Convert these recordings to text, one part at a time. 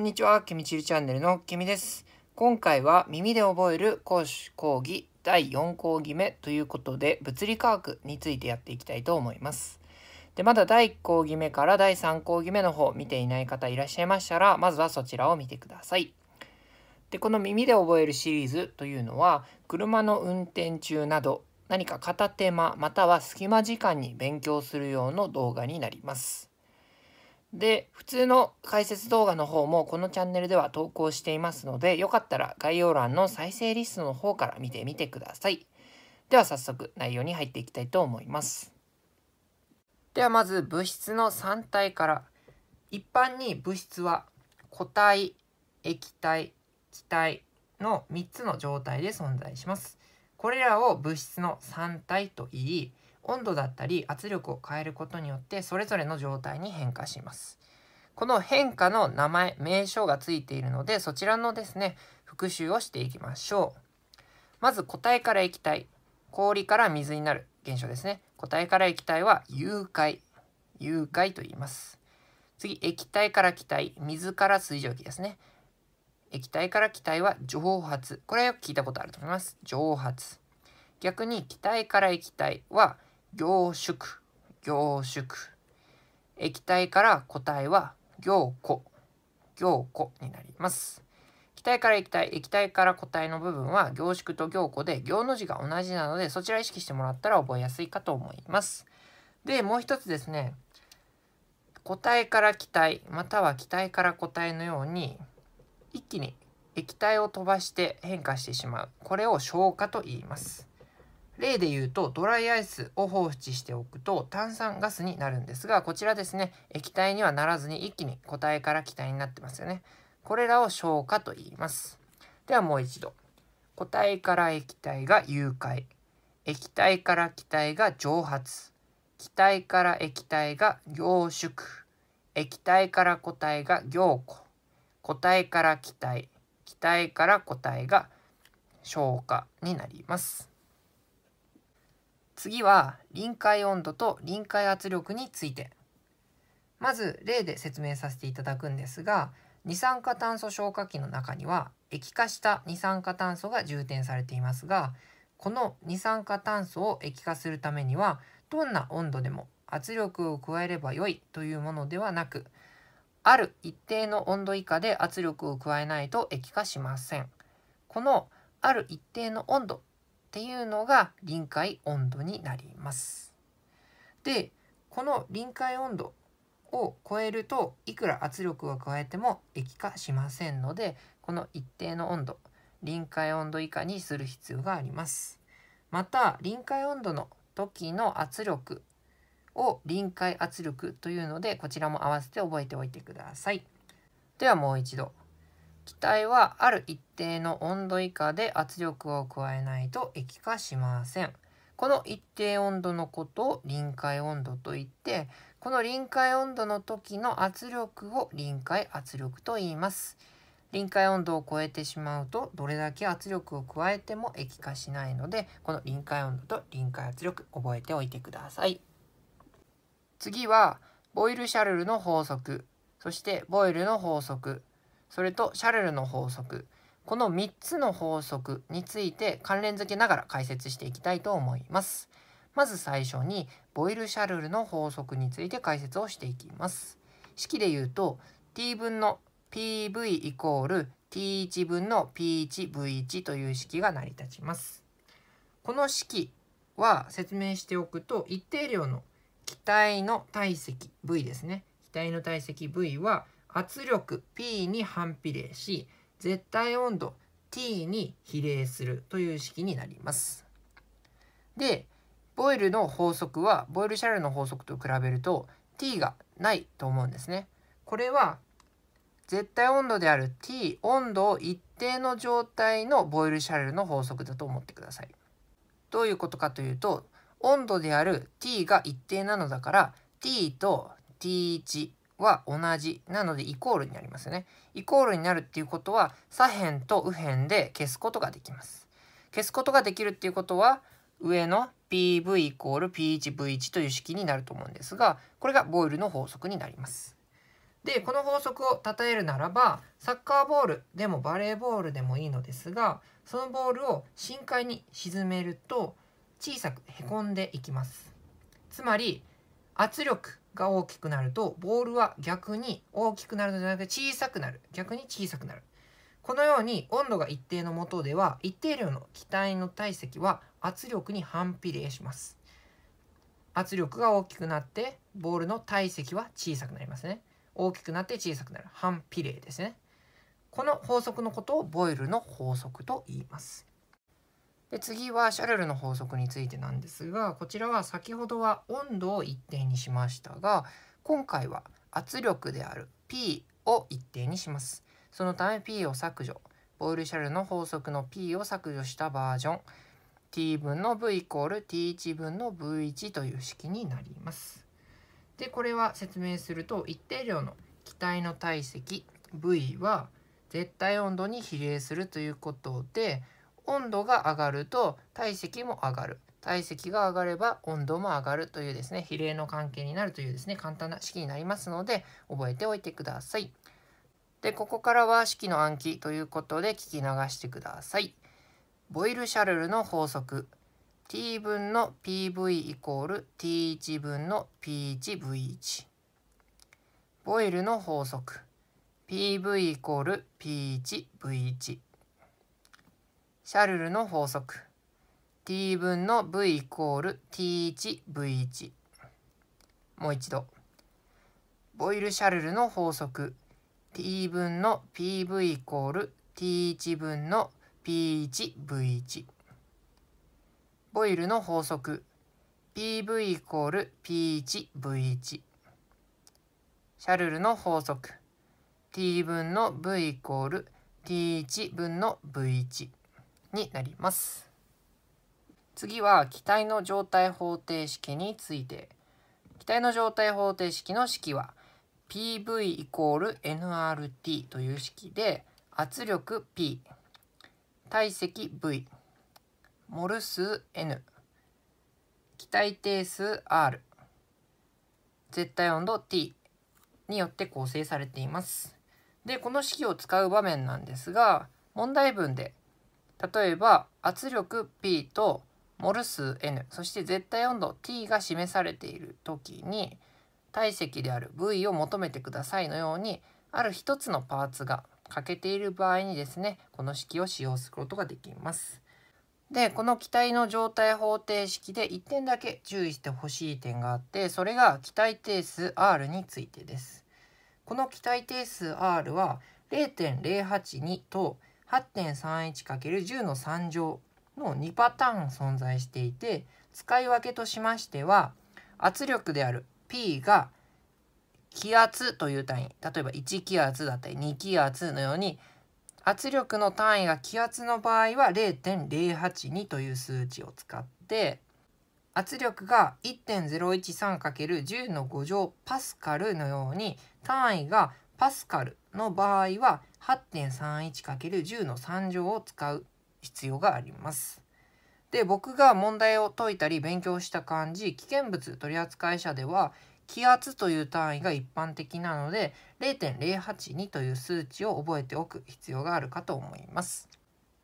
んにちは、けみちるチャンネルのけみです。今回は耳で覚える講師講義第4講義目ということで物理科学についてやっていきたいと思います。で、まだ第1講義目から第3講義目の方見ていない方いらっしゃいましたら、まずはそちらを見てください。で、この耳で覚えるシリーズというのは車の運転中など何か片手間または隙間時間に勉強するような動画になります。で、普通の解説動画の方もこのチャンネルでは投稿していますので、よかったら概要欄の再生リストの方から見てみてください。では早速内容に入っていきたいと思います。ではまず物質の3体から。一般に物質は固体、液体、気体の3つの状態で存在します。これらを物質の3体と言い、温度だったり圧力を変えることによってそれぞれの状態に変化します。この変化の名前、名称がついているのでそちらのですね、復習をしていきましょう。まず固体から液体、氷から水になる現象ですね。固体から液体は融解、融解と言います。次、液体から気体、水から水蒸気ですね。液体から気体は蒸発。これはよく聞いたことあると思います。蒸発。逆に気体から液体は凝縮凝縮液体から固体は凝固凝固になります気体から液体、液体から固体の部分は凝縮と凝固で凝の字が同じなのでそちら意識してもらったら覚えやすいかと思います。で、もう一つですね、固体から気体または気体から固体のように一気に液体を飛ばして変化してしまう。これを消化と言います。例で言うとドライアイスを放置しておくと炭酸ガスになるんですがこちらですね液体にはならずに一気に固体から気体になってますよねこれらを消化と言いますではもう一度固体から液体が融解液体から気体が蒸発気体から液体が凝縮液体から固体が凝固固体から気体気体から固体が消化になります次は臨界温度と臨界圧力についてまず例で説明させていただくんですが二酸化炭素消火器の中には液化した二酸化炭素が充填されていますがこの二酸化炭素を液化するためにはどんな温度でも圧力を加えれば良いというものではなくある一定の温度以下で圧力を加えないと液化しませんこのある一定の温度っていうのが臨界温度になります。でこの臨界温度を超えるといくら圧力を加えても液化しませんのでこの一定の温度臨界温度以下にする必要があります。また臨界温度の時の圧力を臨界圧力というのでこちらも合わせて覚えておいてください。ではもう一度気体はある一定の温度以下で圧力を加えないと液化しません。この一定温度のことを臨界温度といってこの臨界温度の時の圧力を臨界圧力と言います。臨界温度を超えてしまうとどれだけ圧力を加えても液化しないのでこの臨界温度と臨界圧力覚えておいてください。次はボイルシャルルの法則そしてボイルの法則それとシャルルの法則この3つの法則について関連づけながら解説していきたいと思います。まず最初にボイル・シャルルの法則について解説をしていきます。式で言うと t 分の pv イコール t1 分の p1v1 という式が成り立ちます。この式は説明しておくと一定量の気体の体積 v ですね。気体の体積 v は圧力 P に反比例し絶対温度 T に比例するという式になります。でボイルの法則はボイルシャルの法則と比べると T がないと思うんですね。これは絶対温度である T 温度を一定の状態のボイルシャルの法則だと思ってください。どういうことかというと温度である T が一定なのだから T と T1 は同じ。なので、イコールになりますよね。イコールになるっていうことは、左辺と右辺で消すことができます。消すことができるっていうことは、上の PV イコール P1V1 という式になると思うんですが、これがボイルの法則になります。で、この法則を例えるならば、サッカーボールでもバレーボールでもいいのですが、そのボールを深海に沈めると、小さくへこんでいきます。つまり、圧力が大きくなると、ボールは逆に大きくなるのではなくて小さくなる。逆に小さくなる。このように温度が一定のもとでは、一定量の気体の体積は圧力に反比例します。圧力が大きくなって、ボールの体積は小さくなりますね。大きくなって小さくなる。反比例ですね。この法則のことをボイルの法則と言います。で次はシャルルの法則についてなんですがこちらは先ほどは温度を一定にしましたが今回は圧力である P を一定にします。そのため P を削除ボールシャルの法則の P を削除したバージョン t 分の v イコール t1 分の v1 という式になります。でこれは説明すると一定量の気体の体積 v は絶対温度に比例するということで温度が上がると体積も上がる。体積が上がれば温度も上がるというですね、比例の関係になるというですね、簡単な式になりますので、覚えておいてください。で、ここからは式の暗記ということで聞き流してください。ボイルシャルルの法則 t 分の pv イコール t1 分の p1v1 ボイルの法則 pv イコール p1v1 シャルルの法則 t 分の v イコール t1v1 もう一度ボイルシャルルの法則 t 分の pv イコール t1 分の p1v1 ボイルの法則 pv イコール p1v1 シャルルの法則 t 分の v イコール t1 分の v1 になります。次は気体の状態方程式について気体の状態方程式の式は PV イコール nRT という式で圧力 P 体積 V モル数 N 気体定数 R 絶対温度 T によって構成されています。でこの式を使う場面なんですが問題文で例えば圧力 P とモル数 N そして絶対温度 T が示されている時に体積である V を求めてくださいのようにある一つのパーツが欠けている場合にですねこの式を使用することができます。でこの気体の状態方程式で1点だけ注意してほしい点があってそれが気体定数 R についてです。この気体定数 R は0.082と0.082 8.31×10 の3乗の2パターン存在していて使い分けとしましては圧力である P が気圧という単位例えば1気圧だったり2気圧のように圧力の単位が気圧の場合は0.082という数値を使って圧力が 1.013×10 の5乗パスカルのように単位がパスカルの場合は 8.31×10 の3乗を使う必要があります。で僕が問題を解いたり勉強した感じ危険物取扱者では気圧という単位が一般的なので0.082という数値を覚えておく必要があるかと思います。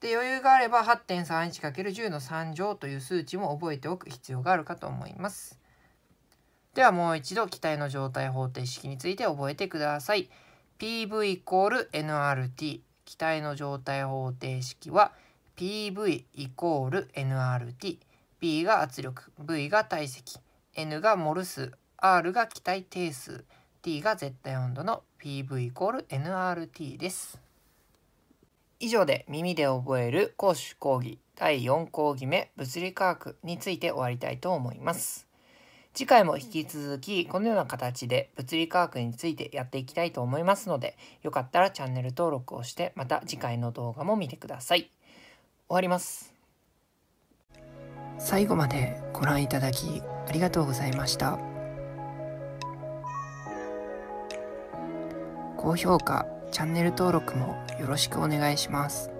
で余裕があれば 8.31×10 の3乗という数値も覚えておく必要があるかと思います。ではもう一度気体の状態方程式について覚えてください。PV イコール NRT 気体の状態方程式は PV イコール NRT P が圧力 V が体積 N がモル数 R が気体定数 T が絶対温度の PV イコール NRT です以上で耳で覚える講習講義第4講義目物理科学について終わりたいと思います次回も引き続きこのような形で物理科学についてやっていきたいと思いますのでよかったらチャンネル登録をしてまた次回の動画も見てください。終わります。最後までご覧いただきありがとうございました。高評価、チャンネル登録もよろしくお願いします。